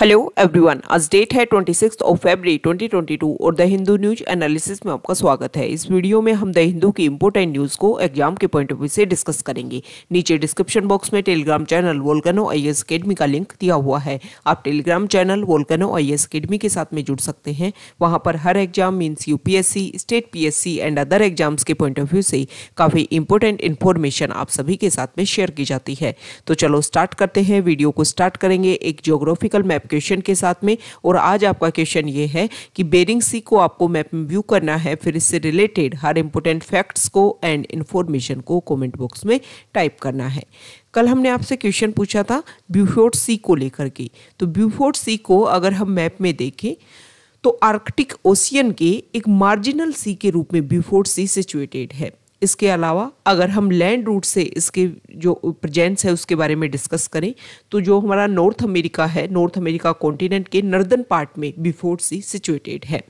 Hello everyone आज date है twenty six of twenty two और द हिंदू न्यूज एनालिसिस में आपका स्वागत है इस वीडियो में हम द हिंदू की इम्पोर्टेंट न्यूज को एग्जाम के पॉइंट ऑफ व्यू से डिस्कस करेंगे नीचे डिस्क्रिप्शन बॉक्स में Telegram channel volcano I S academy का लिंक दिया हुआ है आप Telegram channel volcano I S academy के साथ में जुड़ सकते हैं वहाँ पर हर exam means U P S C state P S C and other exams के पॉइंट ऑफ व्यू से काफ़ी इंपोर्टेंट इन्फॉर्मेशन आप सभी के साथ में शेयर की जाती है तो चलो स्टार्ट करते हैं वीडियो को स्टार्ट करेंगे एक जोग्राफिकल मैप क्वेश्चन के साथ में और आज आपका क्वेश्चन ये है कि बेरिंग सी को आपको मैप में व्यू करना है फिर इससे रिलेटेड हर इम्पोर्टेंट फैक्ट्स को एंड इन्फॉर्मेशन को कमेंट बॉक्स में टाइप करना है कल हमने आपसे क्वेश्चन पूछा था ब्यूफोर्ट सी को लेकर के तो ब्यूफोर्ट सी को अगर हम मैप में देखें तो आर्कटिक ओशियन के एक मार्जिनल सी के रूप में ब्यूफोर्ट सी सिचुएटेड है इसके अलावा अगर हम लैंड रूट से इसके जो प्रजेंट्स है उसके बारे में डिस्कस करें तो जो हमारा नॉर्थ अमेरिका है नॉर्थ अमेरिका कॉन्टिनेंट के नर्दन पार्ट में बिफोर सी सिचुएटेड है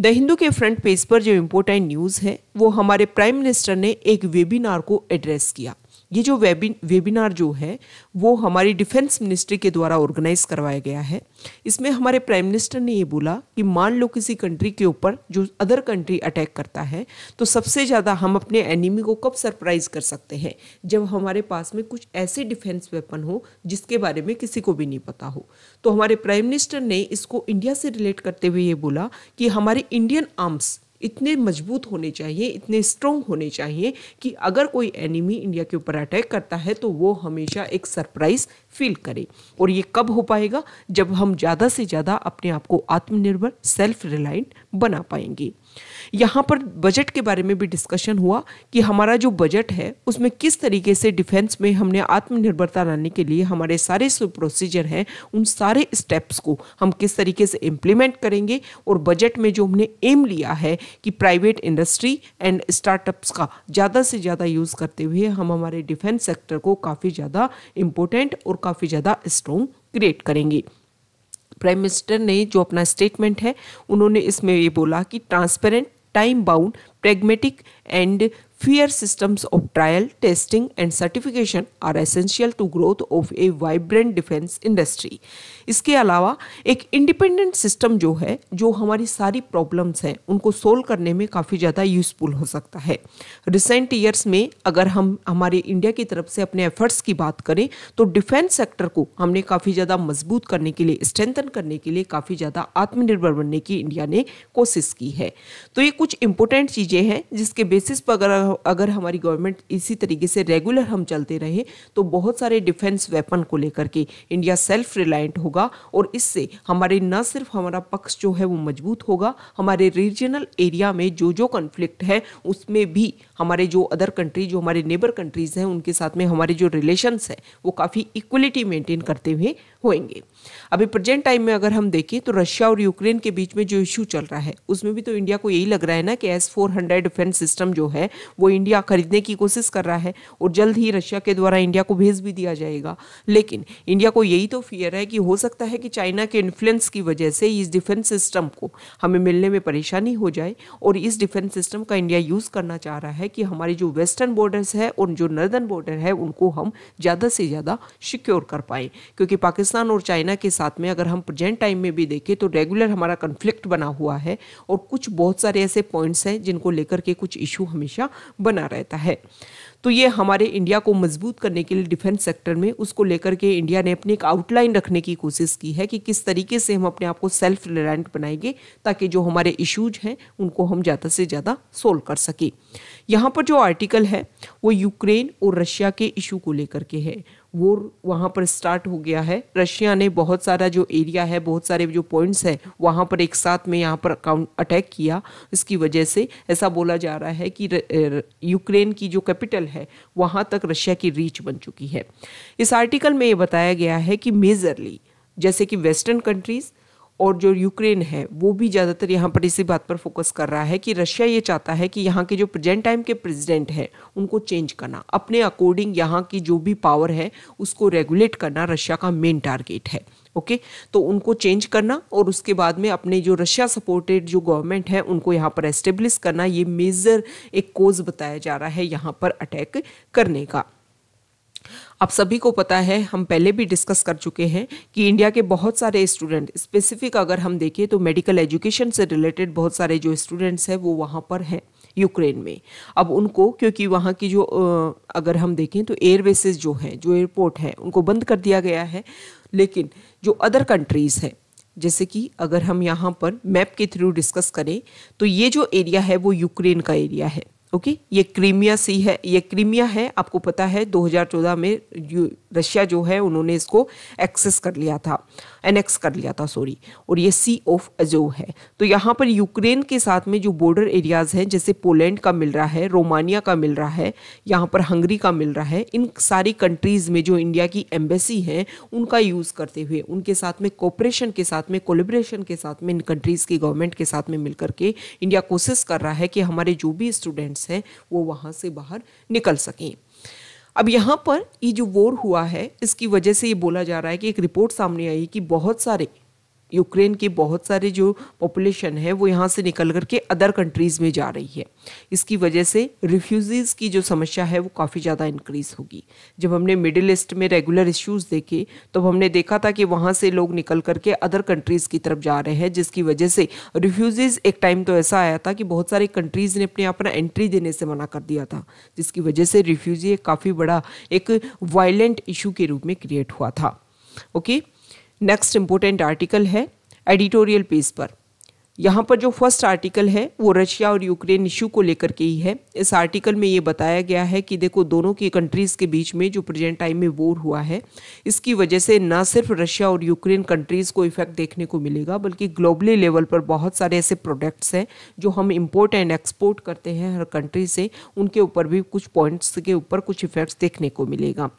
द हिंदू के फ्रंट पेज पर जो इम्पोर्टेंट न्यूज़ है वो हमारे प्राइम मिनिस्टर ने एक वेबिनार को एड्रेस किया ये जो वेबि वेबिनार जो है वो हमारी डिफेंस मिनिस्ट्री के द्वारा ऑर्गेनाइज करवाया गया है इसमें हमारे प्राइम मिनिस्टर ने ये बोला कि मान लो किसी कंट्री के ऊपर जो अदर कंट्री अटैक करता है तो सबसे ज़्यादा हम अपने एनिमी को कब सरप्राइज कर सकते हैं जब हमारे पास में कुछ ऐसे डिफेंस वेपन हो जिसके बारे में किसी को भी नहीं पता हो तो हमारे प्राइम मिनिस्टर ने इसको इंडिया से रिलेट करते हुए ये बोला कि हमारे इंडियन आर्म्स इतने मजबूत होने चाहिए इतने स्ट्रोंग होने चाहिए कि अगर कोई एनिमी इंडिया के ऊपर अटैक करता है तो वो हमेशा एक सरप्राइज़ फील करे और ये कब हो पाएगा जब हम ज़्यादा से ज़्यादा अपने आप को आत्मनिर्भर सेल्फ रिलायंट बना पाएंगे यहाँ पर बजट के बारे में भी डिस्कशन हुआ कि हमारा जो बजट है उसमें किस तरीके से डिफेंस में हमने आत्मनिर्भरता लाने के लिए हमारे सारे जो प्रोसीजर हैं उन सारे स्टेप्स को हम किस तरीके से इम्प्लीमेंट करेंगे और बजट में जो हमने एम लिया है कि प्राइवेट इंडस्ट्री एंड स्टार्टअप्स का ज़्यादा से ज़्यादा यूज़ करते हुए हम हमारे डिफेंस सेक्टर को काफ़ी ज़्यादा इम्पोर्टेंट और काफ़ी ज़्यादा स्ट्रॉन्ग क्रिएट करेंगे प्राइम मिनिस्टर ने जो अपना स्टेटमेंट है उन्होंने इसमें ये बोला कि transparent time bound pragmatic and Fair systems of trial, testing, and certification are essential to growth of a vibrant defense industry. इसके अलावा एक इंडिपेंडेंट सिस्टम जो है जो हमारी सारी प्रॉब्लम्स हैं उनको सोल्व करने में काफ़ी ज़्यादा यूजफुल हो सकता है रिसेंट ईयर्स में अगर हम हमारे इंडिया की तरफ से अपने एफर्ट्स की बात करें तो डिफेंस सेक्टर को हमने काफ़ी ज़्यादा मजबूत करने के लिए स्ट्रेंथन करने के लिए काफ़ी ज़्यादा आत्मनिर्भर बनने की इंडिया ने कोशिश की है तो ये कुछ इंपॉर्टेंट चीज़ें हैं जिसके बेसिस पर अगर अगर हमारी गवर्नमेंट इसी तरीके से रेगुलर हम चलते रहे तो बहुत सारे डिफेंस वेपन को लेकर के इंडिया सेल्फ रिलायंट होगा और इससे हमारे न सिर्फ हमारा पक्ष जो है वो मजबूत होगा हमारे रीजनल एरिया में जो जो कन्फ्लिक्ट है उसमें भी हमारे जो अदर कंट्री जो हमारे नेबर कंट्रीज़ हैं उनके साथ में हमारे जो रिलेशन हैं वो काफ़ी इक्वलिटी मेंटेन करते हुए होंगे अभी प्रेजेंट टाइम में अगर हम देखें तो रशिया और यूक्रेन के बीच में जो इशू चल रहा है उसमें भी तो इंडिया को यही लग रहा है ना कि S four hundred defence system जो है वो इंडिया खरीदने की कोशिश कर रहा है और जल्द ही रशिया के द्वारा इंडिया को भेज भी दिया जाएगा लेकिन इंडिया को यही तो फियर है कि हो सकता है कि चाइना के इन्फ्लुएंस की वजह से इस डिफेंस सिस्टम को हमें मिलने में परेशानी हो जाए और इस डिफेंस सिस्टम का इंडिया यूज़ करना चाह रहा है कि हमारी जो वेस्टर्न बॉर्डर्स है और जो नर्दर्न बॉर्डर है उनको हम ज़्यादा से ज़्यादा सिक्योर कर पाए क्योंकि पाकिस्तान और चाइना के साथ में अगर हम प्रजेंट टाइम में भी देखें तो रेगुलर हमारा कन्फ्लिक्ट बना हुआ है और कुछ बहुत सारे ऐसे पॉइंट्स हैं जिनको लेकर के कुछ इशू हमेशा बना रहता है तो ये हमारे इंडिया को मजबूत करने के लिए डिफेंस सेक्टर में उसको लेकर के इंडिया ने अपनी एक आउटलाइन रखने की कोशिश की है कि किस तरीके से हम अपने आप को सेल्फ रिलायंट बनाएंगे ताकि जो हमारे इश्यूज हैं उनको हम ज़्यादा से ज़्यादा सोल्व कर सकें यहाँ पर जो आर्टिकल है वो यूक्रेन और रशिया के इशू को लेकर के है वो वहाँ पर स्टार्ट हो गया है रशिया ने बहुत सारा जो एरिया है बहुत सारे जो पॉइंट्स हैं वहाँ पर एक साथ में यहाँ पर अटैक किया इसकी वजह से ऐसा बोला जा रहा है कि यूक्रेन की जो कैपिटल है वहाँ तक रशिया की रीच बन चुकी है इस आर्टिकल में ये बताया गया है कि मेजरली जैसे कि वेस्टर्न कंट्रीज़ और जो यूक्रेन है वो भी ज़्यादातर यहाँ पर इसी बात पर फोकस कर रहा है कि रशिया ये चाहता है कि यहाँ के जो प्रेजेंट टाइम के प्रेसिडेंट हैं उनको चेंज करना अपने अकॉर्डिंग यहाँ की जो भी पावर है उसको रेगुलेट करना रशिया का मेन टारगेट है ओके तो उनको चेंज करना और उसके बाद में अपने जो रशिया सपोर्टेड जो गवर्नमेंट है उनको यहाँ पर एस्टेब्लिश करना ये मेजर एक कोज बताया जा रहा है यहाँ पर अटैक करने का आप सभी को पता है हम पहले भी डिस्कस कर चुके हैं कि इंडिया के बहुत सारे स्टूडेंट स्पेसिफिक अगर हम देखें तो मेडिकल एजुकेशन से रिलेटेड बहुत सारे जो स्टूडेंट्स हैं वो वहाँ पर हैं यूक्रेन में अब उनको क्योंकि वहाँ की जो अगर हम देखें तो एयरबेसेस जो हैं जो एयरपोर्ट हैं उनको बंद कर दिया गया है लेकिन जो अदर कंट्रीज़ हैं जैसे कि अगर हम यहाँ पर मैप के थ्रू डिस्कस करें तो ये जो एरिया है वो यूक्रेन का एरिया है ओके okay? ये क्रीमिया सी है ये क्रीमिया है आपको पता है 2014 में रशिया जो है उन्होंने इसको एक्सेस कर लिया था एनेक्स कर लिया था सॉरी और ये सी ऑफ अजो है तो यहाँ पर यूक्रेन के साथ में जो बॉर्डर एरियाज़ हैं जैसे पोलैंड का मिल रहा है रोमानिया का मिल रहा है यहाँ पर हंगरी का मिल रहा है इन सारी कंट्रीज़ में जो इंडिया की एम्बेसी है उनका यूज़ करते हुए उनके साथ में कॉपरेशन के साथ में कोलिब्रेशन के साथ में इन कंट्रीज़ की गवर्नमेंट के साथ में मिल के इंडिया कोशिश कर रहा है कि हमारे जो भी स्टूडेंट्स आवास है वो वहाँ से बाहर निकल सकें अब यहाँ पर ये जो वोर हुआ है इसकी वजह से ये बोला जा रहा है कि एक रिपोर्ट सामने आई कि बहुत सारे यूक्रेन की बहुत सारी जो पॉपुलेशन है वो यहाँ से निकल कर के अदर कंट्रीज़ में जा रही है इसकी वजह से रिफ्यूज़ीज़ की जो समस्या है वो काफ़ी ज़्यादा इंक्रीज़ होगी जब हमने मिडिल ईस्ट में रेगुलर इश्यूज़ देखे तो हमने देखा था कि वहाँ से लोग निकल करके अदर कंट्रीज़ की तरफ जा रहे हैं जिसकी वजह से रिफ्यूज़ीज़ एक टाइम तो ऐसा आया था कि बहुत सारे कंट्रीज़ ने अपने अपना एंट्री देने से मना कर दिया था जिसकी वजह से रिफ्यूज़ी एक काफ़ी बड़ा एक वायलेंट इशू के रूप में क्रिएट हुआ था okay okay? Next important article है एडिटोरियल पेज पर यहाँ पर जो फर्स्ट आर्टिकल है वो रशिया और यूक्रेन इशू को लेकर के ही है इस आर्टिकल में ये बताया गया है कि देखो दोनों की कंट्रीज़ के बीच में जो प्रेजेंट टाइम में वोर हुआ है इसकी वजह से ना सिर्फ रशिया और यूक्रेन कंट्रीज़ को इफेक्ट देखने को मिलेगा बल्कि ग्लोबली लेवल पर बहुत सारे ऐसे प्रोडक्ट्स हैं जो हम इम्पोर्ट एंड एक्सपोर्ट करते हैं हर कंट्री से उनके ऊपर भी कुछ पॉइंट्स के ऊपर कुछ इफेक्ट्स देखने को मिलेगा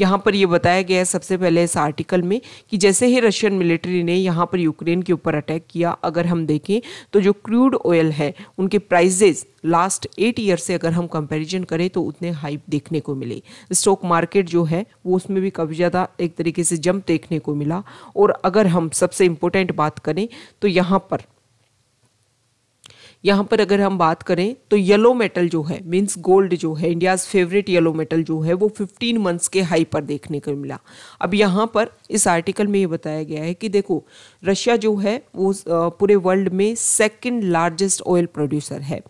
यहाँ पर यह बताया गया है सबसे पहले इस आर्टिकल में कि जैसे ही रशियन मिलिट्री ने यहाँ पर यूक्रेन के ऊपर अटैक किया अगर हम देखें देखें तो जो क्रूड ऑयल है उनके प्राइजेज़ लास्ट एट ईयर से अगर हम कंपैरिजन करें तो उतने हाइप देखने को मिले स्टॉक मार्केट जो है वो उसमें भी काफ़ी ज़्यादा एक तरीके से जंप देखने को मिला और अगर हम सबसे इम्पोर्टेंट बात करें तो यहाँ पर यहाँ पर अगर हम बात करें तो येलो मेटल जो है मीन्स गोल्ड जो है इंडियाज़ फेवरेट येलो मेटल जो है वो 15 मंथ्स के हाई पर देखने को मिला अब यहाँ पर इस आर्टिकल में ये बताया गया है कि देखो रशिया जो है वो पूरे वर्ल्ड में सेकेंड लार्जेस्ट ऑयल प्रोड्यूसर है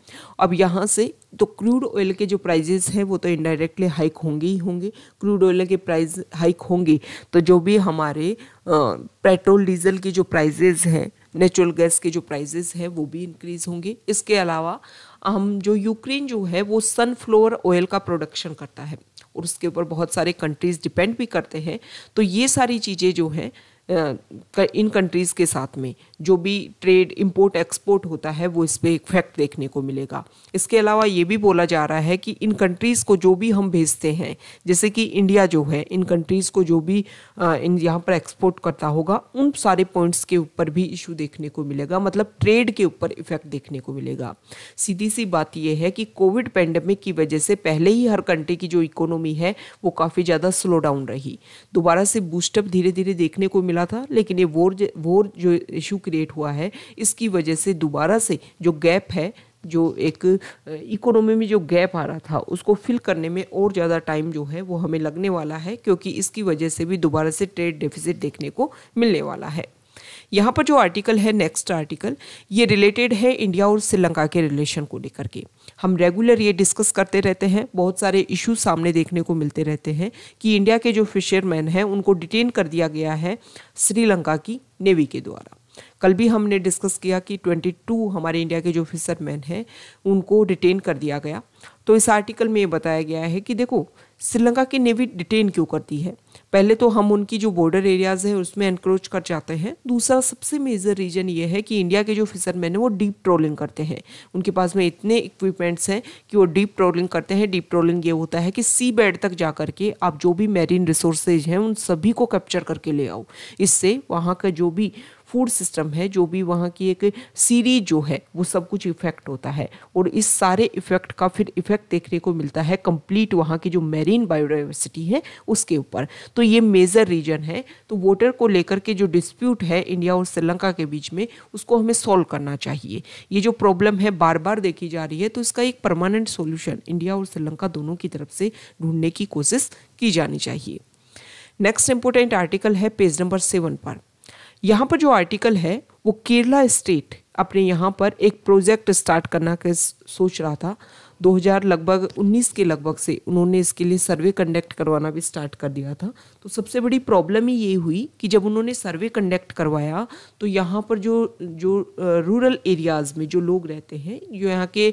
अब यहाँ से तो क्रूड ऑयल के जो प्राइजेस हैं वो तो इनडायरेक्टली हाइक होंगे ही होंगे क्रूड ऑयल के प्राइस हाइक होंगे तो जो भी हमारे पेट्रोल डीजल की जो प्राइजेज़ हैं नेचुरल गैस के जो प्राइजेज़ हैं वो भी इंक्रीज़ होंगे इसके अलावा हम जो यूक्रेन जो है वो सनफ्लोर ऑयल का प्रोडक्शन करता है और उसके ऊपर बहुत सारे कंट्रीज़ डिपेंड भी करते हैं तो ये सारी चीज़ें जो हैं इन कंट्रीज़ के साथ में जो भी ट्रेड इंपोर्ट एक्सपोर्ट होता है वो इस पर इफेक्ट देखने को मिलेगा इसके अलावा ये भी बोला जा रहा है कि इन कंट्रीज़ को जो भी हम भेजते हैं जैसे कि इंडिया जो है इन कंट्रीज़ को जो भी इन यहाँ पर एक्सपोर्ट करता होगा उन सारे पॉइंट्स के ऊपर भी इशू देखने को मिलेगा मतलब ट्रेड के ऊपर इफेक्ट देखने को मिलेगा सीधी सी बात यह है कि कोविड पैंडमिक की वजह से पहले ही हर कंट्री की जो इकोनॉमी है वो काफ़ी ज़्यादा स्लो डाउन रही दोबारा से बूस्टअप धीरे धीरे देखने को मिला मिला था लेकिन ये वोर वोर जो इशू क्रिएट हुआ है इसकी वजह से दोबारा से जो गैप है जो एक इकोनॉमी में जो गैप आ रहा था उसको फिल करने में और ज़्यादा टाइम जो है वो हमें लगने वाला है क्योंकि इसकी वजह से भी दोबारा से ट्रेड डेफिसिट देखने को मिलने वाला है यहाँ पर जो आर्टिकल है नेक्स्ट आर्टिकल ये रिलेटेड है इंडिया और श्रीलंका के रिलेशन को लेकर के हम रेगुलर ये डिस्कस करते रहते हैं बहुत सारे इशू सामने देखने को मिलते रहते हैं कि इंडिया के जो फिशरमैन हैं उनको डिटेन कर दिया गया है श्रीलंका की नेवी के द्वारा कल भी हमने डिस्कस किया कि 22 हमारे इंडिया के जो फिशरमैन हैं उनको डिटेन कर दिया गया तो इस आर्टिकल में ये बताया गया है कि देखो श्रीलंका की नेवी डिटेन क्यों करती है पहले तो हम उनकी जो बॉर्डर एरियाज है उसमें एनक्रोच कर जाते हैं दूसरा सबसे मेजर रीजन ये है कि इंडिया के जो फिशरमैन है वो डीप ट्रोलिंग करते हैं उनके पास में इतने इक्विपमेंट्स हैं कि वो डीप ट्रोलिंग करते हैं डीप ट्रोलिंग ये होता है कि सी बेड तक जा करके आप जो भी मेरीन रिसोर्सेज हैं उन सभी को कैप्चर करके ले आओ इससे वहाँ का जो भी फूड सिस्टम है जो भी वहाँ की एक सीरीज जो है वो सब कुछ इफेक्ट होता है और इस सारे इफेक्ट का फिर इफेक्ट देखने को मिलता है कंप्लीट वहाँ की जो मेरीन बायोडाइवर्सिटी है उसके ऊपर तो ये मेजर रीजन है तो वाटर को लेकर के जो डिस्प्यूट है इंडिया और श्रीलंका के बीच में उसको हमें सॉल्व करना चाहिए ये जो प्रॉब्लम है बार बार देखी जा रही है तो इसका एक परमानेंट सोल्यूशन इंडिया और श्रीलंका दोनों की तरफ से ढूंढने की कोशिश की जानी चाहिए नेक्स्ट इंपोर्टेंट आर्टिकल है पेज नंबर सेवन पर यहाँ पर जो आर्टिकल है वो केरला स्टेट अपने यहाँ पर एक प्रोजेक्ट स्टार्ट करना के सोच रहा था 2000 लगभग 19 के लगभग से उन्होंने इसके लिए सर्वे कंडक्ट करवाना भी स्टार्ट कर दिया था तो सबसे बड़ी प्रॉब्लम ही ये हुई कि जब उन्होंने सर्वे कंडक्ट करवाया तो यहाँ पर जो जो रूरल एरियाज़ में जो लोग रहते हैं जो यहाँ के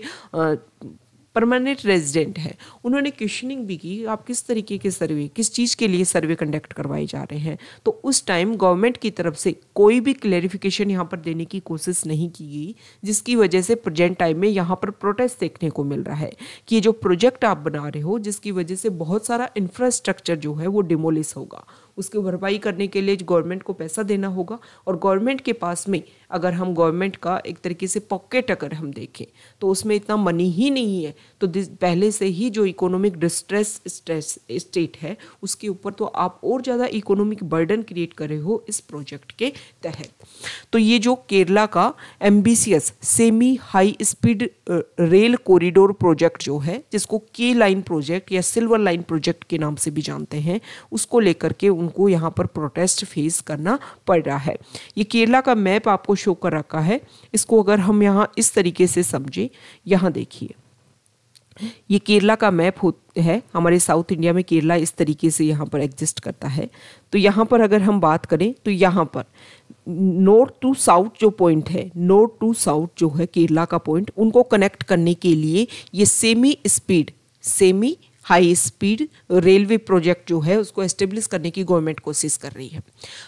परमानेंट रेजिडेंट है उन्होंने क्वेश्चनिंग भी की आप किस तरीके के सर्वे किस चीज़ के लिए सर्वे कंडक्ट करवाए जा रहे हैं तो उस टाइम गवर्नमेंट की तरफ से कोई भी क्लेरिफिकेशन यहाँ पर देने की कोशिश नहीं की गई जिसकी वजह से प्रेजेंट टाइम में यहाँ पर प्रोटेस्ट देखने को मिल रहा है कि ये जो प्रोजेक्ट आप बना रहे हो जिसकी वजह से बहुत सारा इंफ्रास्ट्रक्चर जो है वो डिमोलिस होगा उसकी भरपाई करने के लिए गवर्नमेंट को पैसा देना होगा और गवर्नमेंट के पास में अगर हम गवर्नमेंट का एक तरीके से पॉकेट अगर हम देखें तो उसमें इतना मनी ही नहीं है तो पहले से ही जो इकोनॉमिक डिस्ट्रेस स्ट्रेस स्टेट है उसके ऊपर तो आप और ज़्यादा इकोनॉमिक बर्डन क्रिएट कर रहे हो इस प्रोजेक्ट के तहत तो ये जो केरला का ambitious semi high speed rail corridor project जो है जिसको के लाइन प्रोजेक्ट या सिल्वर लाइन प्रोजेक्ट के नाम से भी जानते हैं उसको लेकर के उन उनको यहाँ पर प्रोटेस्ट फेस करना पड़ रहा है ये केरला का मैप आपको शो कर रखा है इसको अगर हम यहाँ इस तरीके से समझें यहाँ देखिए ये केरला का मैप हो है हमारे साउथ इंडिया में केरला इस तरीके से यहाँ पर एग्जिस्ट करता है तो यहाँ पर अगर हम बात करें तो यहाँ पर नॉर्थ टू साउथ जो पॉइंट है नॉर्थ टू साउथ जो है केरला का पॉइंट उनको कनेक्ट करने के लिए ये semi speed semi high speed railway project जो है उसको एस्टेब्लिश करने की गवर्नमेंट कोशिश कर रही है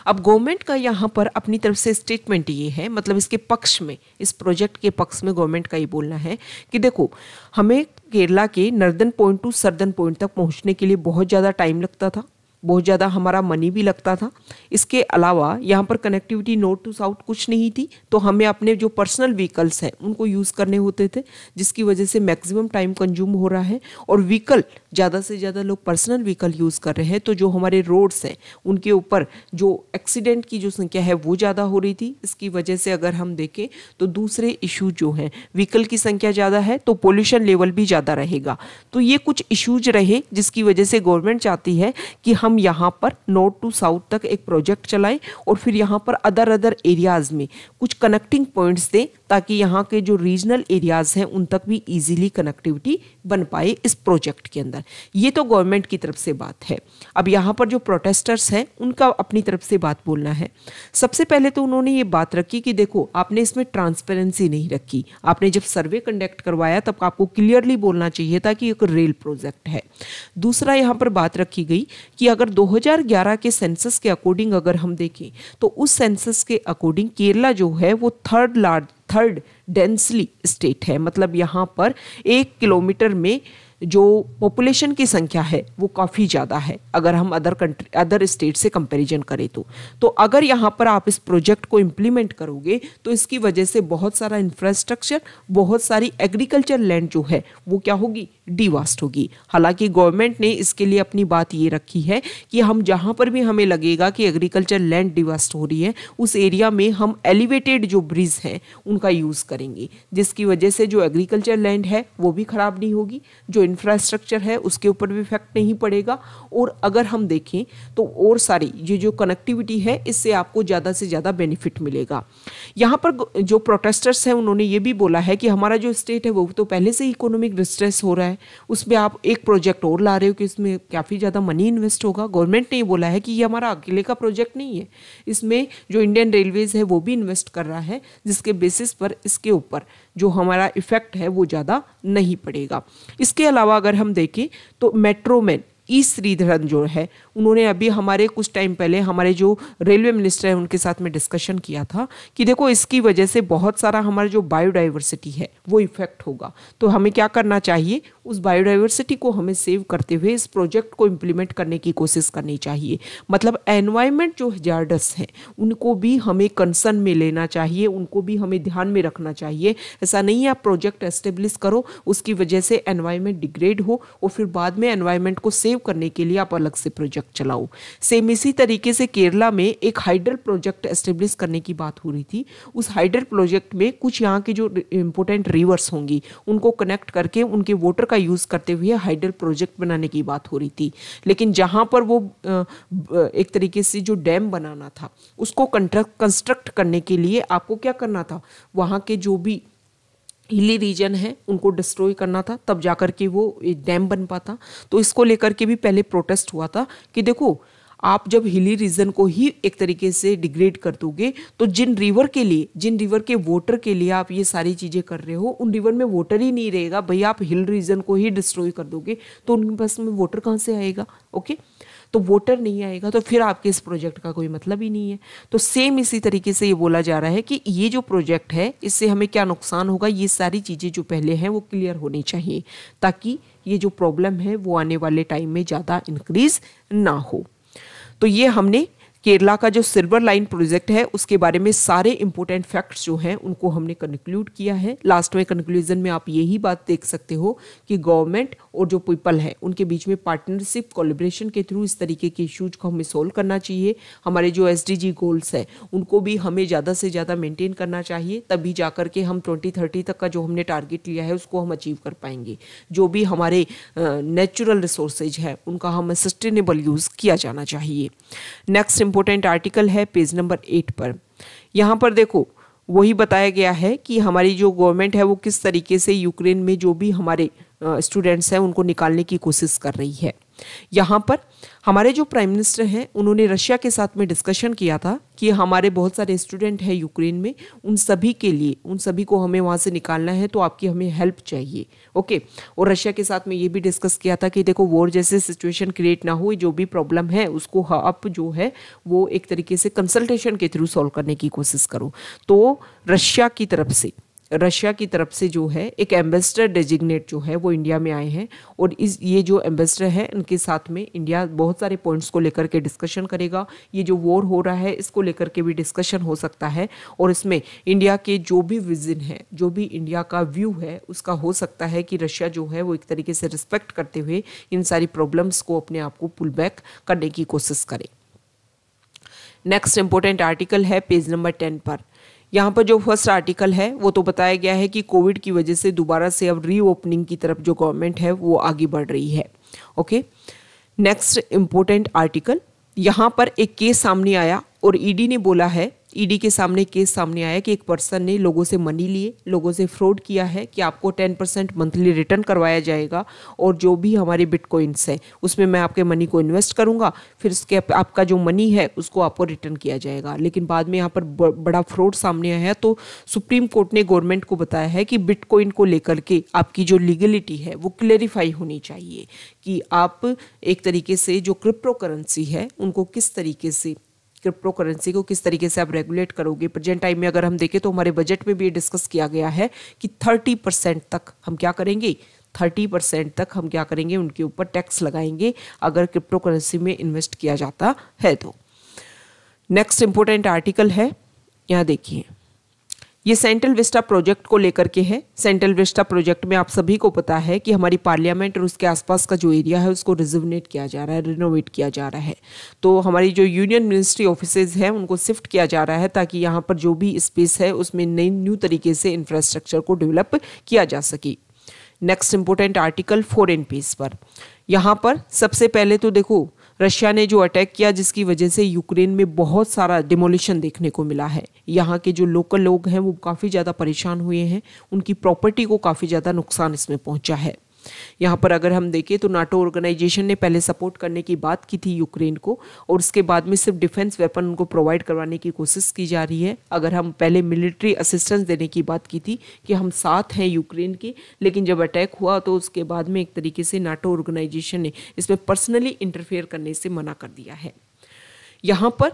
अब गवर्नमेंट का यहाँ पर अपनी तरफ से स्टेटमेंट ये है मतलब इसके पक्ष में इस प्रोजेक्ट के पक्ष में गवर्नमेंट का ये बोलना है कि देखो हमें केरला के northern point to southern point तक पहुँचने के लिए बहुत ज़्यादा टाइम लगता था बहुत ज़्यादा हमारा मनी भी लगता था इसके अलावा यहाँ पर कनेक्टिविटी नॉर्थ टू साउथ कुछ नहीं थी तो हमें अपने जो पर्सनल व्हीकल्स हैं उनको यूज़ करने होते थे जिसकी वजह से मैक्सिमम टाइम कंज्यूम हो रहा है और व्हीकल ज़्यादा से ज़्यादा लोग पर्सनल व्हीकल यूज़ कर रहे हैं तो जो हमारे रोड्स हैं उनके ऊपर जो एक्सीडेंट की जो संख्या है वो ज़्यादा हो रही थी इसकी वजह से अगर हम देखें तो दूसरे इशू जो हैं व्हीकल की संख्या ज़्यादा है तो पोल्यूशन लेवल भी ज़्यादा रहेगा तो ये कुछ इशूज रहे जिसकी वजह से गवर्नमेंट चाहती है कि हम हम यहाँ पर नॉर्थ टू साउथ तक एक प्रोजेक्ट चलाएं और फिर यहाँ पर अदर अदर एरियाज़ में कुछ कनेक्टिंग पॉइंट्स दें ताकि यहाँ के जो रीजनल एरियाज़ हैं उन तक भी ईजिली कनेक्टिविटी बन पाए इस प्रोजेक्ट के अंदर ये तो गवर्नमेंट की तरफ से बात है अब यहाँ पर जो प्रोटेस्टर्स हैं उनका अपनी तरफ से बात बोलना है सबसे पहले तो उन्होंने ये बात रखी कि देखो आपने इसमें ट्रांसपेरेंसी नहीं रखी आपने जब सर्वे कंडक्ट करवाया तब आपको क्लियरली बोलना चाहिए था कि एक रेल प्रोजेक्ट है दूसरा यहाँ पर बात रखी गई कि अगर दो के सेंसस के अकॉर्डिंग अगर हम देखें तो उस सेंसस के अकॉर्डिंग केरला जो है वो third large third densely state है मतलब यहाँ पर एक किलोमीटर में जो पॉपुलेशन की संख्या है वो काफ़ी ज़्यादा है अगर हम अदर कंट्री अदर स्टेट से कंपैरिजन करें तो तो अगर यहाँ पर आप इस प्रोजेक्ट को इम्प्लीमेंट करोगे तो इसकी वजह से बहुत सारा इंफ्रास्ट्रक्चर बहुत सारी एग्रीकल्चर लैंड जो है वो क्या होगी डिवास्ट होगी हालांकि गवर्नमेंट ने इसके लिए अपनी बात ये रखी है कि हम जहाँ पर भी हमें लगेगा कि एग्रीकल्चर लैंड डिवास्ट हो रही है उस एरिया में हम एलिवेटेड जो ब्रिज हैं उनका यूज़ करेंगे जिसकी वजह से जो एग्रीकल्चर लैंड है वो भी ख़राब नहीं होगी जो इंफ्रास्ट्रक्चर है उसके ऊपर भी इफेक्ट नहीं पड़ेगा और अगर हम देखें तो और सारी ये जो कनेक्टिविटी है इससे आपको ज़्यादा से ज़्यादा बेनिफिट मिलेगा यहाँ पर जो प्रोटेस्टर्स हैं उन्होंने ये भी बोला है कि हमारा जो स्टेट है वो तो पहले से इकोनॉमिक डिस्ट्रेस हो रहा है उसमें आप एक प्रोजेक्ट और ला रहे हो कि इसमें काफ़ी ज़्यादा मनी इन्वेस्ट होगा गवर्नमेंट ने बोला है कि ये हमारा अकेले का प्रोजेक्ट नहीं है इसमें जो इंडियन रेलवेज़ है वो भी इन्वेस्ट कर रहा है जिसके बेसिस पर इसके ऊपर जो हमारा इफ़ेक्ट है वो ज़्यादा नहीं पड़ेगा इसके अलावा अगर हम देखें तो मेट्रोमैन ई e श्रीधरन जो है उन्होंने अभी हमारे कुछ टाइम पहले हमारे जो रेलवे मिनिस्टर हैं उनके साथ में डिस्कशन किया था कि देखो इसकी वजह से बहुत सारा हमारा जो बायोडाइवर्सिटी है वो इफेक्ट होगा तो हमें क्या करना चाहिए उस बायोडाइवर्सिटी को हमें सेव करते हुए इस प्रोजेक्ट को इम्प्लीमेंट करने की कोशिश करनी चाहिए मतलब एनवायरमेंट जो हजार्डस हैं उनको भी हमें कंसर्न में लेना चाहिए उनको भी हमें ध्यान में रखना चाहिए ऐसा नहीं है आप प्रोजेक्ट एस्टेब्लिश करो उसकी वजह से एनवायरमेंट डिग्रेड हो और फिर बाद में एनवायरमेंट को सेव करने के लिए आप अलग से प्रोजेक्ट प्रोजेक्ट चलाओ सेम इसी तरीके से केरला में एक हाइड्रल प्रोजेक्ट एस्टेब्लिश करने की बात हो रही थी उस हाइड्रल प्रोजेक्ट में कुछ यहाँ के जो इम्पोर्टेंट रिवर्स होंगी उनको कनेक्ट करके उनके वोटर का यूज़ करते हुए हाइड्रल प्रोजेक्ट बनाने की बात हो रही थी लेकिन जहाँ पर वो एक तरीके से जो डैम बनाना था उसको कंस्ट्रक्ट करने के लिए आपको क्या करना था वहाँ के जो भी हिली रीजन है उनको डिस्ट्रॉय करना था तब जाकर के वो डैम बन पाता तो इसको लेकर के भी पहले प्रोटेस्ट हुआ था कि देखो आप जब हिली रीजन को ही एक तरीके से डिग्रेड कर दोगे तो जिन रिवर के लिए जिन रिवर के वोटर के लिए आप ये सारी चीज़ें कर रहे हो उन रिवर में वोटर ही नहीं रहेगा भाई आप हिल रीजन को ही डिस्ट्रॉय कर दोगे तो उनके पास में वोटर कहाँ से आएगा ओके तो वोटर नहीं आएगा तो फिर आपके इस प्रोजेक्ट का कोई मतलब ही नहीं है तो सेम इसी तरीके से ये बोला जा रहा है कि ये जो प्रोजेक्ट है इससे हमें क्या नुकसान होगा ये सारी चीज़ें जो पहले हैं वो क्लियर होनी चाहिए ताकि ये जो प्रॉब्लम है वो आने वाले टाइम में ज़्यादा इंक्रीज़ ना हो तो ये हमने केरला का जो सिल्वर लाइन प्रोजेक्ट है उसके बारे में सारे इंपॉर्टेंट फैक्ट्स जो हैं उनको हमने कंक्लूड किया है लास्ट में कंक्लूजन में आप यही बात देख सकते हो कि गवर्नमेंट और जो पीपल है उनके बीच में पार्टनरशिप कोलेब्रेशन के थ्रू इस तरीके के इशूज को हमें सोल्व करना चाहिए हमारे जो एस गोल्स हैं उनको भी हमें ज़्यादा से ज़्यादा मेनटेन करना चाहिए तभी जा के हम ट्वेंटी थर्टी तक का जो हमने टारगेट लिया है उसको हम अचीव कर पाएंगे जो भी हमारे नेचुरल रिसोर्सेज है उनका हमें सस्टेनेबल यूज़ किया जाना चाहिए नेक्स्ट इम्पोर्टेंट आर्टिकल है पेज नंबर एट पर यहाँ पर देखो वही बताया गया है कि हमारी जो गवर्नमेंट है वो किस तरीके से यूक्रेन में जो भी हमारे स्टूडेंट्स हैं उनको निकालने की कोशिश कर रही है यहाँ पर हमारे जो प्राइम मिनिस्टर हैं उन्होंने रशिया के साथ में डिस्कशन किया था कि हमारे बहुत सारे स्टूडेंट हैं यूक्रेन में उन सभी के लिए उन सभी को हमें वहाँ से निकालना है तो आपकी हमें हेल्प चाहिए ओके और रशिया के साथ में ये भी डिस्कस किया था कि देखो वॉर जैसे सिचुएशन क्रिएट ना हुई जो भी प्रॉब्लम है उसको हाँ, आप जो है वो एक तरीके से कंसल्टेशन के थ्रू सॉल्व करने की कोशिश करो तो रशिया की तरफ से रशिया की तरफ से जो है एक एम्बेसडर डेजिग्नेट जो है वो इंडिया में आए हैं और इस ये जो एम्बेसडर है इनके साथ में इंडिया बहुत सारे पॉइंट्स को लेकर के डिस्कशन करेगा ये जो वॉर हो रहा है इसको लेकर के भी डिस्कशन हो सकता है और इसमें इंडिया के जो भी विजन है जो भी इंडिया का व्यू है उसका हो सकता है कि रशिया जो है वो एक तरीके से रिस्पेक्ट करते हुए इन सारी प्रॉब्लम्स को अपने आप को पुल बैक करने की कोशिश करें नेक्स्ट इंपॉर्टेंट आर्टिकल है पेज नंबर टेन पर यहाँ पर जो फर्स्ट आर्टिकल है वो तो बताया गया है कि कोविड की वजह से दोबारा से अब रीओपनिंग की तरफ जो गवर्नमेंट है वो आगे बढ़ रही है ओके नेक्स्ट इम्पोर्टेंट आर्टिकल यहाँ पर एक केस सामने आया और ईडी e ने बोला है ईडी के सामने केस सामने आया कि एक पर्सन ने लोगों से मनी लिए लोगों से फ्रॉड किया है कि आपको टेन परसेंट मंथली रिटर्न करवाया जाएगा और जो भी हमारे बिटकॉइंस हैं उसमें मैं आपके मनी को इन्वेस्ट करूँगा फिर उसके आपका जो मनी है उसको आपको रिटर्न किया जाएगा लेकिन बाद में यहाँ पर बड़ा फ्रॉड सामने आया तो सुप्रीम कोर्ट ने गवर्नमेंट को बताया है कि बिटकॉइन को लेकर के आपकी जो लीगलिटी है वो क्लेरिफाई होनी चाहिए कि आप एक तरीके से जो क्रिप्टो करेंसी है उनको किस तरीके से क्रिप्टो करेंसी को किस तरीके से आप रेगुलेट करोगे प्रेजेंट टाइम में अगर हम देखें तो हमारे बजट में भी ये डिस्कस किया गया है कि थर्टी परसेंट तक हम क्या करेंगे थर्टी परसेंट तक हम क्या करेंगे उनके ऊपर टैक्स लगाएंगे अगर क्रिप्टो करेंसी में इन्वेस्ट किया जाता है तो नेक्स्ट इंपॉर्टेंट आर्टिकल है यहाँ देखिए ये सेंट्रल विस्टा प्रोजेक्ट को लेकर के है सेंट्रल विस्टा प्रोजेक्ट में आप सभी को पता है कि हमारी पार्लियामेंट और उसके आसपास का जो एरिया है उसको रिजर्वनेट किया जा रहा है रिनोवेट किया जा रहा है तो हमारी जो यूनियन मिनिस्ट्री ऑफिसेज हैं उनको शिफ्ट किया जा रहा है ताकि यहाँ पर जो भी स्पेस है उसमें नई न्यू तरीके से इंफ्रास्ट्रक्चर को डेवलप किया जा सके next important article four N पर यहाँ पर सबसे पहले तो देखो रशिया ने जो अटैक किया जिसकी वजह से यूक्रेन में बहुत सारा डिमोलिशन देखने को मिला है यहाँ के जो लोकल लोग हैं वो काफ़ी ज़्यादा परेशान हुए हैं उनकी प्रॉपर्टी को काफ़ी ज़्यादा नुकसान इसमें पहुँचा है यहाँ पर अगर हम देखें तो नाटो ऑर्गेनाइजेशन ने पहले सपोर्ट करने की बात की थी यूक्रेन को और उसके बाद में सिर्फ डिफेंस वेपन उनको प्रोवाइड करवाने की कोशिश की जा रही है अगर हम पहले मिलिट्री असिस्टेंस देने की बात की थी कि हम साथ हैं यूक्रेन के लेकिन जब अटैक हुआ तो उसके बाद में एक तरीके से नाटो ऑर्गेनाइजेशन ने इसमें पर्सनली इंटरफेयर करने से मना कर दिया है यहाँ पर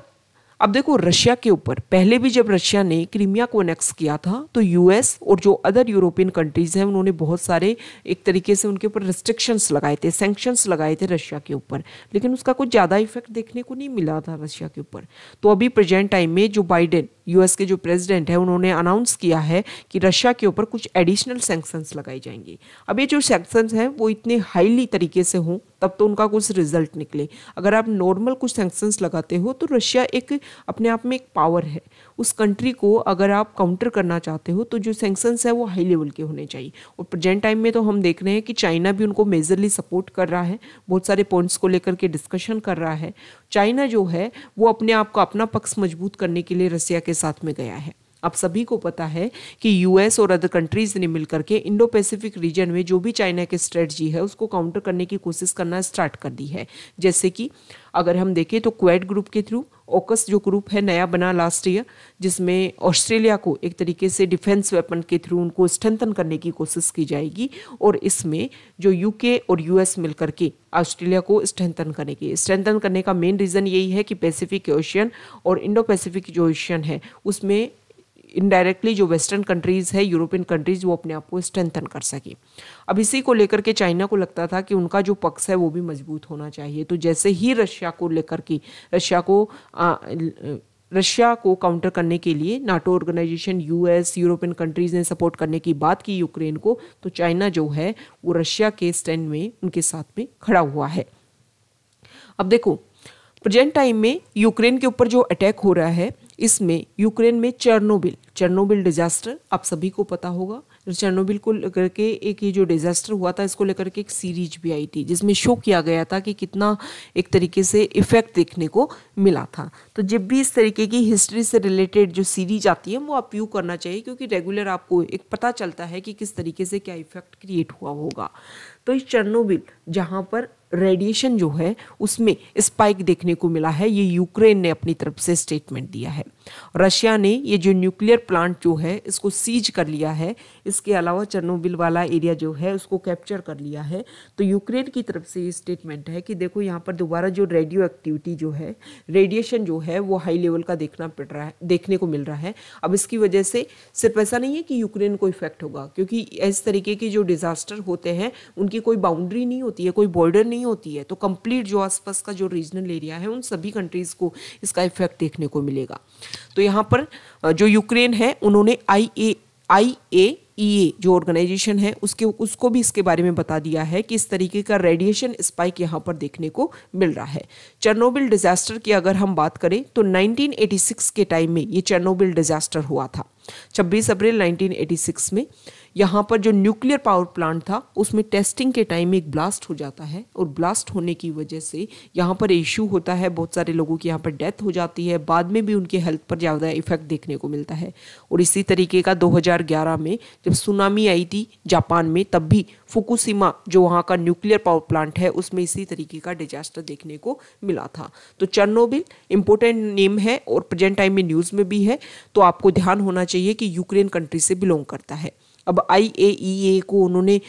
अब देखो रशिया के ऊपर पहले भी जब रशिया ने क्रीमिया को अनेक्स किया था तो यूएस और जो अदर यूरोपियन कंट्रीज़ हैं उन्होंने बहुत सारे एक तरीके से उनके ऊपर रिस्ट्रिक्शंस लगाए थे सेंक्शंस लगाए थे रशिया के ऊपर लेकिन उसका कुछ ज़्यादा इफेक्ट देखने को नहीं मिला था रशिया के ऊपर तो अभी प्रेजेंट टाइम में जो बाइडेन यूएस के जो प्रेसिडेंट है उन्होंने अनाउंस किया है कि रशिया के ऊपर कुछ एडिशनल सेंक्शंस लगाए जाएंगे अब ये जो सेंक्शंस हैं वो इतने हाईली तरीके से हों तब तो उनका कुछ रिजल्ट निकले अगर आप नॉर्मल कुछ सैंक्शंस लगाते हो तो रशिया एक अपने आप में एक पावर है उस कंट्री को अगर आप काउंटर करना चाहते हो तो जो सैंक्शंस है वो हाई लेवल के होने चाहिए और प्रेजेंट टाइम में तो हम देख रहे हैं कि चाइना भी उनको मेजरली सपोर्ट कर रहा है बहुत सारे पॉइंट्स को लेकर के डिस्कशन कर रहा है चाइना जो है वो अपने आप को अपना पक्ष मजबूत करने के लिए रसिया के साथ में गया है आप सभी को पता है कि यूएस और अदर कंट्रीज़ ने मिलकर के इंडो पैसिफिक रीजन में जो भी चाइना की स्ट्रेटजी है उसको काउंटर करने की कोशिश करना स्टार्ट कर दी है जैसे कि अगर हम देखें तो क्वेड ग्रुप के थ्रू ओकस जो ग्रुप है नया बना लास्ट ईयर जिसमें ऑस्ट्रेलिया को एक तरीके से डिफेंस वेपन के थ्रू उनको स्ट्रेंथन करने की कोशिश की जाएगी और इसमें जो यूके और यूएस मिलकर के ऑस्ट्रेलिया को स्ट्रेंथन करने स्ट्रेंथन करने का मेन रीज़न यही है कि पैसिफिक ओशियन और इंडो पैसिफिक जो ओशियन है उसमें इनडायरेक्टली जो वेस्टर्न कंट्रीज़ है यूरोपियन कंट्रीज़ वो अपने आप को स्ट्रेंथन कर सके अब इसी को लेकर के चाइना को लगता था कि उनका जो पक्ष है वो भी मजबूत होना चाहिए तो जैसे ही रशिया को लेकर के रशिया को आ, रशिया को काउंटर करने के लिए NATO organisation US European countries ने सपोर्ट करने की बात की यूक्रेन को तो चाइना जो है वो रशिया के स्टैंड में उनके साथ में खड़ा हुआ है अब देखो प्रेजेंट टाइम में यूक्रेन के ऊपर जो अटैक हो रहा है इसमें यूक्रेन में चर्नोबिल चर्नोबिल डिजास्टर आप सभी को पता होगा चर्नोबिल को लेकर के एक ये जो डिजास्टर हुआ था इसको लेकर के एक सीरीज भी आई थी जिसमें शो किया गया था कि कितना एक तरीके से इफेक्ट देखने को मिला था तो जब भी इस तरीके की हिस्ट्री से रिलेटेड जो सीरीज आती है वो आप यू करना चाहिए क्योंकि रेगुलर आपको एक पता चलता है कि किस तरीके से क्या इफेक्ट क्रिएट हुआ होगा तो इस चर्नोबिल जहाँ पर रेडिएशन जो है उसमें स्पाइक देखने को मिला है ये यूक्रेन ने अपनी तरफ से स्टेटमेंट दिया है रशिया ने ये जो न्यूक्लियर प्लांट जो है इसको सीज कर लिया है इसके अलावा चर्नोबिल वाला एरिया जो है उसको कैप्चर कर लिया है तो यूक्रेन की तरफ से ये स्टेटमेंट है कि देखो यहाँ पर दोबारा जो रेडियो एक्टिविटी जो है रेडिएशन जो है वो हाई लेवल का देखना पड़ रहा है देखने को मिल रहा है अब इसकी वजह से सिर्फ ऐसा नहीं है कि यूक्रेन को इफेक्ट होगा क्योंकि इस तरीके के जो डिज़ास्टर होते हैं उनकी उनकी कोई बाउंड्री नहीं होती है कोई बॉर्डर नहीं होती है तो कंप्लीट जो आसपास का जो रीजनल एरिया है उन सभी कंट्रीज़ को इसका इफेक्ट देखने को मिलेगा तो यहाँ पर जो यूक्रेन है उन्होंने आई ए आई ए ई ए जो ऑर्गेनाइजेशन है उसके उसको भी इसके बारे में बता दिया है कि इस तरीके का रेडिएशन स्पाइक यहाँ पर देखने को मिल रहा है चर्नोबिल डिजास्टर की अगर हम बात करें तो 1986 के टाइम में ये चर्नोबिल डिजास्टर हुआ था 26 अप्रैल 1986 में यहाँ पर जो न्यूक्लियर पावर प्लांट था उसमें टेस्टिंग के टाइम एक ब्लास्ट हो जाता है और ब्लास्ट होने की वजह से यहाँ पर इश्यू होता है बहुत सारे लोगों की यहाँ पर डेथ हो जाती है बाद में भी उनके हेल्थ पर ज़्यादा इफेक्ट देखने को मिलता है और इसी तरीके का 2011 में जब सुनामी आई थी जापान में तब भी फुकुसीमा जो वहाँ का न्यूक्लियर पावर प्लांट है उसमें इसी तरीके का डिजास्टर देखने को मिला था तो चरनोबिल इम्पोर्टेंट नेम है और प्रेजेंट टाइम में न्यूज़ में भी है तो आपको ध्यान होना चाहिए कि यूक्रेन कंट्री से बिलोंग करता है अब आई e को उन्होंने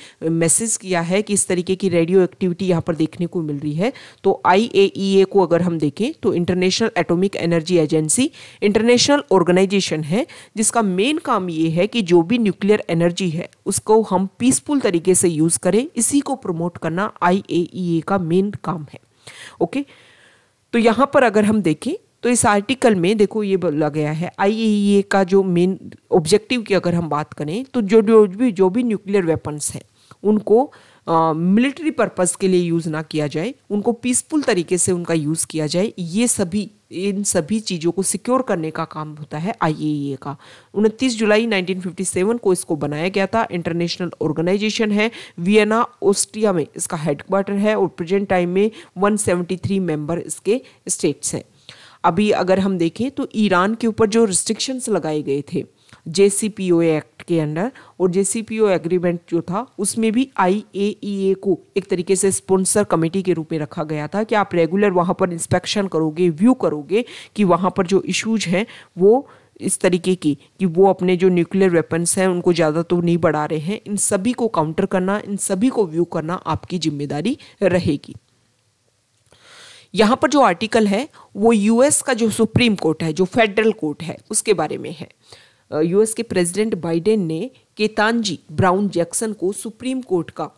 मैसेज किया है कि इस तरीके की रेडियो एक्टिविटी यहाँ पर देखने को मिल रही है तो आई e को अगर हम देखें तो international atomic energy agency international organisation है जिसका मेन काम ये है कि जो भी न्यूक्लियर एनर्जी है उसको हम पीसफुल तरीके से यूज़ करें इसी को प्रमोट करना आई e का मेन काम है ओके तो यहाँ पर अगर हम देखें तो इस आर्टिकल में देखो ये बोला गया है आई e का जो मेन ऑब्जेक्टिव की अगर हम बात करें तो जो जो भी जो भी न्यूक्लियर वेपन्स हैं उनको मिलिट्री पर्पज़ पर्पस के लिए यूज़ ना किया जाए उनको पीसफुल तरीके से उनका यूज़ किया जाए ये सभी इन सभी चीज़ों को सिक्योर करने का काम होता है आई e का 29 जुलाई 1957 को इसको बनाया गया था इंटरनेशनल ऑर्गेनाइजेशन है वियना ऑस्ट्रिया में इसका हेडक्वार्टर है और प्रेजेंट टाइम में 173 मेंबर इसके स्टेट्स हैं अभी अगर हम देखें तो ईरान के ऊपर जो रिस्ट्रिक्शंस लगाए गए थे जे एक्ट के अंडर और जे एग्रीमेंट जो था उसमें भी आई e को एक तरीके से स्पॉन्सर कमेटी के रूप में रखा गया था कि आप रेगुलर वहाँ पर इंस्पेक्शन करोगे व्यू करोगे कि वहाँ पर जो इश्यूज हैं वो इस तरीके की कि वो अपने जो न्यूक्लियर वेपन्स हैं उनको ज़्यादा तो नहीं बढ़ा रहे हैं इन सभी को काउंटर करना इन सभी को व्यू करना आपकी जिम्मेदारी रहेगी यहाँ पर जो आर्टिकल है वो यूएस का जो सुप्रीम कोर्ट है जो फेडरल कोर्ट है उसके बारे में है यूएस के प्रेसिडेंट बाइडेन ने केतानजी ब्राउन जैक्सन को सुप्रीम कोर्ट का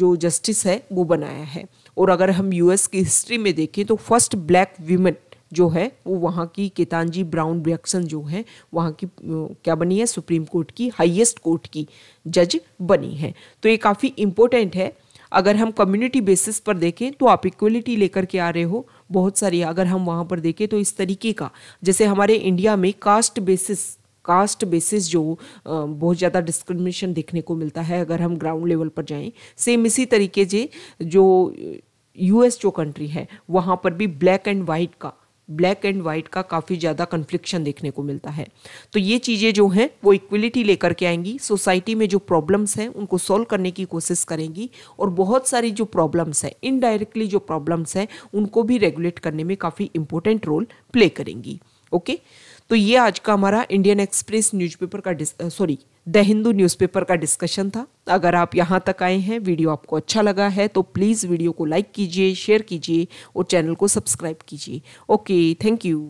जो जस्टिस है वो बनाया है और अगर हम यूएस की हिस्ट्री में देखें तो फर्स्ट ब्लैक वीमेन जो है वो वहाँ की केतानजी ब्राउन जैक्सन जो है वहाँ की क्या बनी है सुप्रीम कोर्ट की हाईएस्ट कोर्ट की जज बनी है तो ये काफ़ी इम्पोर्टेंट है अगर हम कम्युनिटी बेसिस पर देखें तो आप इक्वलिटी लेकर के आ रहे हो बहुत सारी अगर हम वहाँ पर देखें तो इस तरीके का जैसे हमारे इंडिया में कास्ट बेसिस कास्ट बेसिस जो बहुत ज़्यादा डिस्क्रिमिनेशन देखने को मिलता है अगर हम ग्राउंड लेवल पर जाएं सेम इसी तरीके से जो यूएस जो कंट्री है वहाँ पर भी ब्लैक एंड वाइट का ब्लैक एंड वाइट का काफ़ी ज़्यादा कन्फ्लिक्शन देखने को मिलता है तो ये चीज़ें जो हैं वो इक्वलिटी लेकर के आएंगी सोसाइटी में जो प्रॉब्लम्स हैं उनको सॉल्व करने की कोशिश करेंगी और बहुत सारी जो प्रॉब्लम्स हैं इनडायरेक्टली जो प्रॉब्लम्स हैं उनको भी रेगुलेट करने में काफ़ी इंपॉर्टेंट रोल प्ले करेंगी ओके तो ये आज का हमारा इंडियन एक्सप्रेस न्यूज़पेपर का सॉरी द हिंदू न्यूज़पेपर का डिस्कशन था अगर आप यहाँ तक आए हैं वीडियो आपको अच्छा लगा है तो प्लीज़ वीडियो को लाइक कीजिए शेयर कीजिए और चैनल को सब्सक्राइब कीजिए ओके थैंक यू